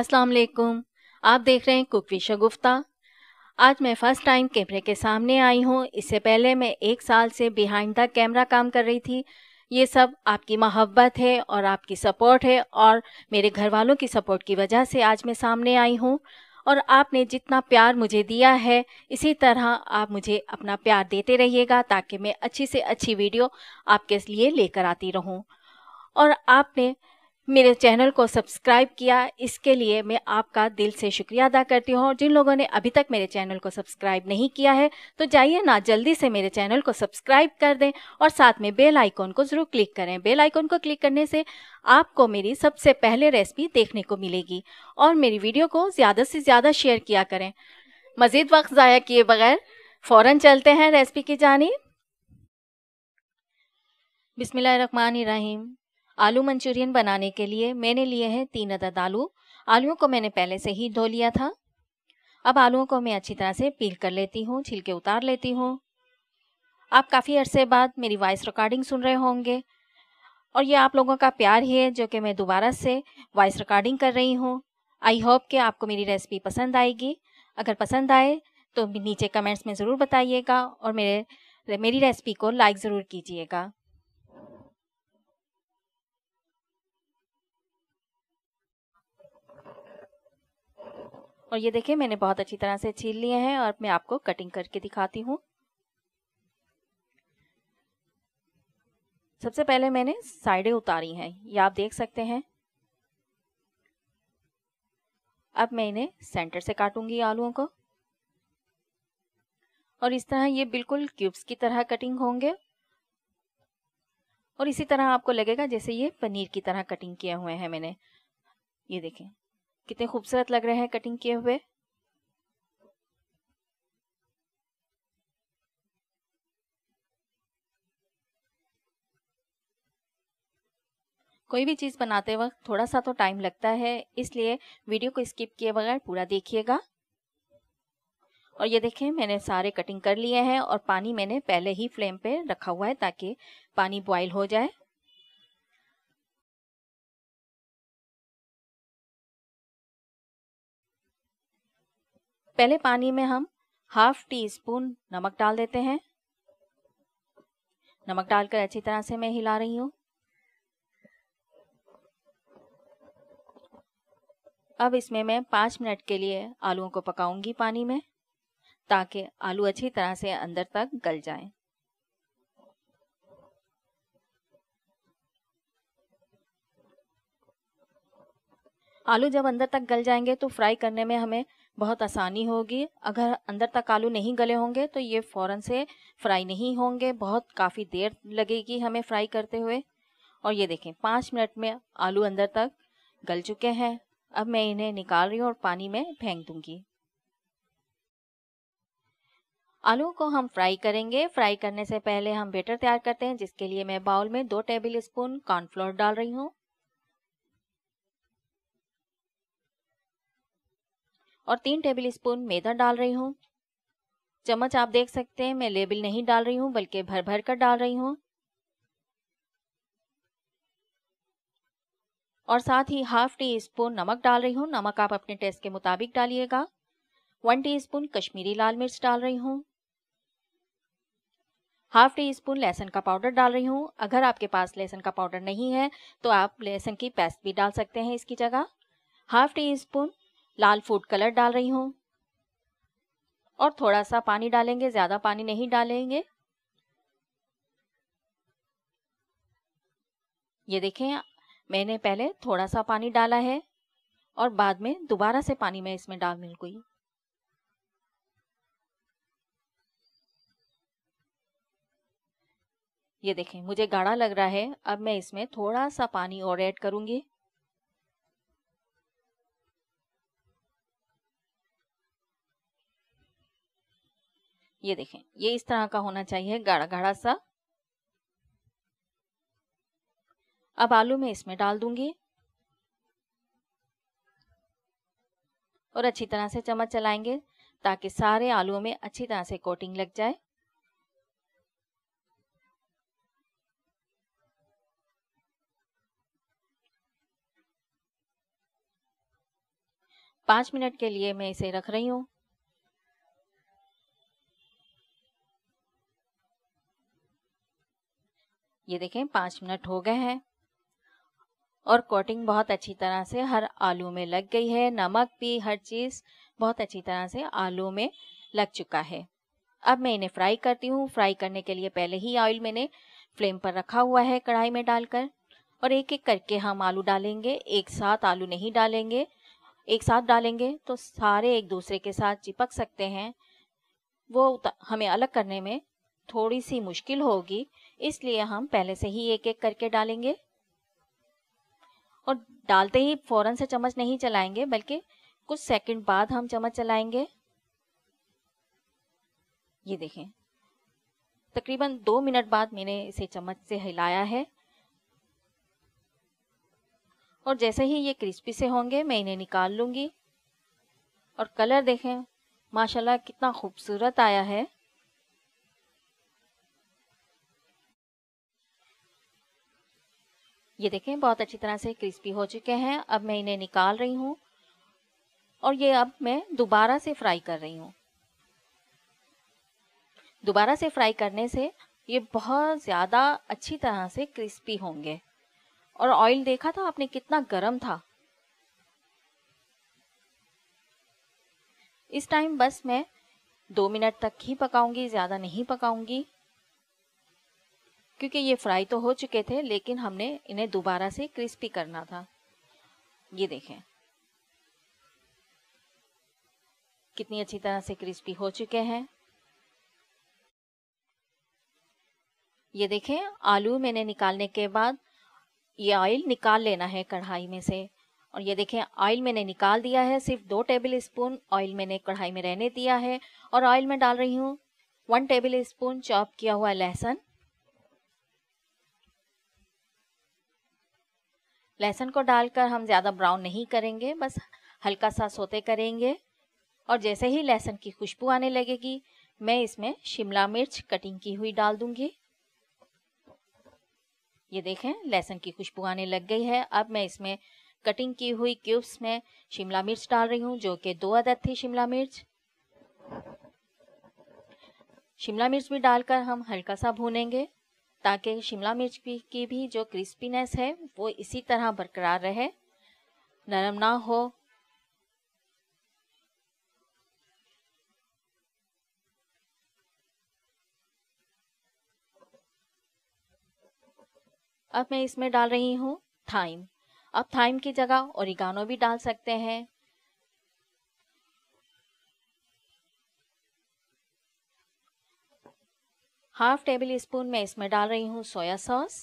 अस्सलाम वालेकुम आप देख रहे हैं कुक विशा गुफ्ता आज मैं फ़र्स्ट टाइम कैमरे के सामने आई हूँ इससे पहले मैं एक साल से बिहाइंड द कैमरा काम कर रही थी ये सब आपकी मोहब्बत है और आपकी सपोर्ट है और मेरे घर वालों की सपोर्ट की वजह से आज मैं सामने आई हूँ और आपने जितना प्यार मुझे दिया है इसी तरह आप मुझे अपना प्यार देते रहिएगा ताकि मैं अच्छी से अच्छी वीडियो आपके लिए लेकर आती रहूँ और आपने मेरे चैनल को सब्सक्राइब किया इसके लिए मैं आपका दिल से शुक्रिया अदा करती हूँ और जिन लोगों ने अभी तक मेरे चैनल को सब्सक्राइब नहीं किया है तो जाइए ना जल्दी से मेरे चैनल को सब्सक्राइब कर दें और साथ में बेल आइकॉन को ज़रूर क्लिक करें बेल आइकॉन को क्लिक करने से आपको मेरी सबसे पहले रेसिपी देखने को मिलेगी और मेरी वीडियो को ज़्यादा से ज़्यादा शेयर किया करें मज़ीद वक्त ज़ाया किए बगैर फ़ौर चलते हैं रेसिपी की जानी बिसमिल्ल रहीम आलू मंचूरियन बनाने के लिए मैंने लिए हैं तीन अदद आलू आलुओं को मैंने पहले से ही धो लिया था अब आलुओं को मैं अच्छी तरह से पील कर लेती हूँ छिलके उतार लेती हूँ आप काफ़ी अरसे बाद मेरी वॉइस रिकॉर्डिंग सुन रहे होंगे और ये आप लोगों का प्यार ही है जो कि मैं दोबारा से वॉइस रिकॉर्डिंग कर रही हूँ आई होप कि आपको मेरी रेसिपी पसंद आएगी अगर पसंद आए तो नीचे कमेंट्स में ज़रूर बताइएगा और मेरे मेरी रेसिपी को लाइक ज़रूर कीजिएगा और ये देखिए मैंने बहुत अच्छी तरह से छील लिए हैं और मैं आपको कटिंग करके दिखाती हूँ सबसे पहले मैंने साइडें उतारी हैं ये आप देख सकते हैं अब मैं इन्हें सेंटर से काटूंगी आलूओं को और इस तरह ये बिल्कुल क्यूब्स की तरह कटिंग होंगे और इसी तरह आपको लगेगा जैसे ये पनीर की तरह कटिंग किए हुए हैं मैंने ये देखें कितने खूबसूरत लग रहे हैं कटिंग किए हुए कोई भी चीज़ बनाते वक्त थोड़ा सा तो टाइम लगता है इसलिए वीडियो को स्किप किए बगैर पूरा देखिएगा और ये देखें मैंने सारे कटिंग कर लिए हैं और पानी मैंने पहले ही फ्लेम पे रखा हुआ है ताकि पानी बॉईल हो जाए पहले पानी में हम हाफ टी स्पून नमक डाल देते हैं नमक डालकर अच्छी तरह से मैं हिला रही हूँ अब इसमें मैं पाँच मिनट के लिए आलूओं को पकाऊंगी पानी में ताकि आलू अच्छी तरह से अंदर तक गल जाएं। आलू जब अंदर तक गल जाएंगे तो फ्राई करने में हमें बहुत आसानी होगी अगर अंदर तक आलू नहीं गले होंगे तो ये फ़ौरन से फ्राई नहीं होंगे बहुत काफ़ी देर लगेगी हमें फ्राई करते हुए और ये देखें पाँच मिनट में आलू अंदर तक गल चुके हैं अब मैं इन्हें निकाल रही हूँ और पानी में फेंक दूंगी आलू को हम फ्राई करेंगे फ्राई करने से पहले हम बेटर तैयार करते हैं जिसके लिए मैं बाउल में दो टेबल स्पून कॉर्नफ्लोर डाल रही हूँ और तीन टेबल स्पून मैदा डाल रही हूँ चम्मच आप देख सकते हैं मैं लेबल नहीं डाल रही हूँ बल्कि भर भर कर डाल रही हूँ और साथ ही हाफ टी स्पून नमक डाल रही हूँ नमक आप अपने टेस्ट के मुताबिक डालिएगा वन टी स्पून कश्मीरी लाल मिर्च डाल रही हूँ हाफ टी स्पून लहसुन का पाउडर डाल रही हूँ अगर आपके पास लहसुन का पाउडर नहीं है तो आप लहसुन की पेस्ट भी डाल सकते हैं इसकी जगह हाफ टी स्पून लाल फूड कलर डाल रही हूँ और थोड़ा सा पानी डालेंगे ज़्यादा पानी नहीं डालेंगे ये देखें मैंने पहले थोड़ा सा पानी डाला है और बाद में दोबारा से पानी मैं इसमें डाल गई ये देखें मुझे गाढ़ा लग रहा है अब मैं इसमें थोड़ा सा पानी और ऐड करूंगी ये देखें ये इस तरह का होना चाहिए गाढ़ा गाढ़ा सा अब आलू मैं इसमें डाल दूंगी और अच्छी तरह से चम्मच चलाएंगे ताकि सारे आलू में अच्छी तरह से कोटिंग लग जाए पांच मिनट के लिए मैं इसे रख रही हूं ये देखें पाँच मिनट हो गए हैं और कोटिंग बहुत अच्छी तरह से हर आलू में लग गई है नमक भी हर चीज़ बहुत अच्छी तरह से आलू में लग चुका है अब मैं इन्हें फ्राई करती हूँ फ्राई करने के लिए पहले ही ऑयल मैंने फ्लेम पर रखा हुआ है कढ़ाई में डालकर और एक एक करके हम आलू डालेंगे एक साथ आलू नहीं डालेंगे एक साथ डालेंगे तो सारे एक दूसरे के साथ चिपक सकते हैं वो हमें अलग करने में थोड़ी सी मुश्किल होगी इसलिए हम पहले से ही एक एक करके डालेंगे और डालते ही फौरन से चम्मच नहीं चलाएंगे बल्कि कुछ सेकंड बाद हम चम्मच चलाएंगे ये देखें तकरीबन दो मिनट बाद मैंने इसे चम्मच से हिलाया है और जैसे ही ये क्रिस्पी से होंगे मैं इन्हें निकाल लूंगी और कलर देखें माशाल्लाह कितना खूबसूरत आया है ये देखें बहुत अच्छी तरह से क्रिस्पी हो चुके हैं अब मैं इन्हें निकाल रही हूँ और ये अब मैं दोबारा से फ्राई कर रही हूँ दोबारा से फ्राई करने से ये बहुत ज़्यादा अच्छी तरह से क्रिस्पी होंगे और ऑयल देखा था आपने कितना गर्म था इस टाइम बस मैं दो मिनट तक ही पकाऊंगी ज़्यादा नहीं पकाऊंगी क्योंकि ये फ्राई तो हो चुके थे लेकिन हमने इन्हें दोबारा से क्रिस्पी करना था ये देखें कितनी अच्छी तरह से क्रिस्पी हो चुके हैं ये देखें आलू मैंने निकालने के बाद ये ऑयल निकाल लेना है कढ़ाई में से और ये देखें ऑयल मैंने निकाल दिया है सिर्फ दो टेबल स्पून ऑयल मैंने कढ़ाई में रहने दिया है और ऑयल में डाल रही हूँ वन टेबल स्पून चॉप किया हुआ लहसुन लहसुन को डालकर हम ज़्यादा ब्राउन नहीं करेंगे बस हल्का सा सोते करेंगे और जैसे ही लहसुन की खुशबू आने लगेगी मैं इसमें शिमला मिर्च कटिंग की हुई डाल दूंगी ये देखें लहसुन की खुशबू आने लग गई है अब मैं इसमें कटिंग की हुई क्यूब्स में शिमला मिर्च डाल रही हूँ जो कि दो अदद थी शिमला मिर्च शिमला मिर्च भी डालकर हम हल्का सा भूनेंगे ताकि शिमला मिर्च की भी जो क्रिस्पीनेस है वो इसी तरह बरकरार रहे नरम ना हो अब मैं इसमें डाल रही हूँ थाइम अब थाइम की जगह ओरिगानो भी डाल सकते हैं हाफ टेबल स्पून मैं इसमें डाल रही हूँ soya sauce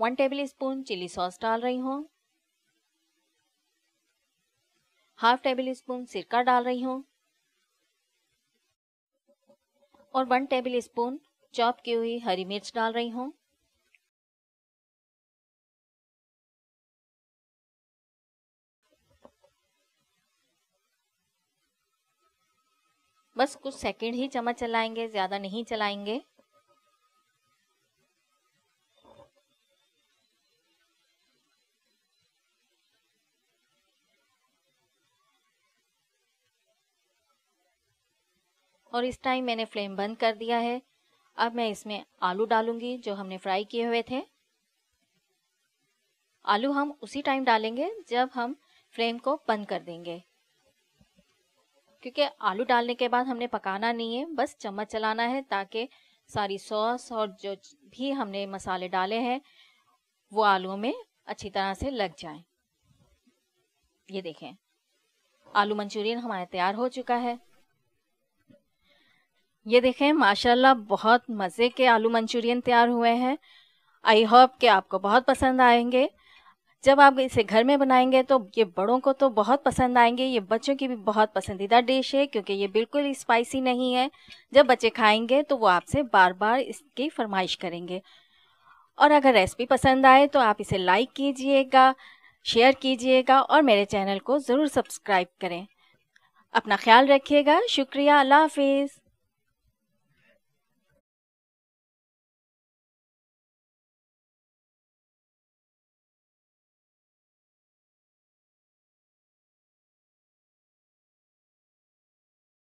one tablespoon chilli sauce डाल रही हूँ हाफ टेबल स्पून सिरका डाल रही हूँ और वन टेबल स्पून चॉप की हुई हरी मिर्च डाल रही हूँ बस कुछ सेकंड ही चम्मच चलाएंगे ज़्यादा नहीं चलाएंगे और इस टाइम मैंने फ्लेम बंद कर दिया है अब मैं इसमें आलू डालूंगी जो हमने फ्राई किए हुए थे आलू हम उसी टाइम डालेंगे जब हम फ्लेम को बंद कर देंगे क्योंकि आलू डालने के बाद हमने पकाना नहीं है बस चम्मच चलाना है ताकि सारी सॉस और जो भी हमने मसाले डाले हैं वो आलू में अच्छी तरह से लग जाए ये देखें आलू मंचूरियन हमारा तैयार हो चुका है ये देखें माशाल्लाह बहुत मज़े के आलू मंचूरियन तैयार हुए हैं आई होप कि आपको बहुत पसंद आएंगे जब आप इसे घर में बनाएंगे तो ये बड़ों को तो बहुत पसंद आएंगे ये बच्चों की भी बहुत पसंदीदा डिश है क्योंकि ये बिल्कुल स्पाइसी नहीं है जब बच्चे खाएंगे तो वो आपसे बार बार इसकी फरमाइश करेंगे और अगर रेसिपी पसंद आए तो आप इसे लाइक कीजिएगा शेयर कीजिएगा और मेरे चैनल को ज़रूर सब्सक्राइब करें अपना ख्याल रखिएगा शुक्रिया अल्लाह हाफिज़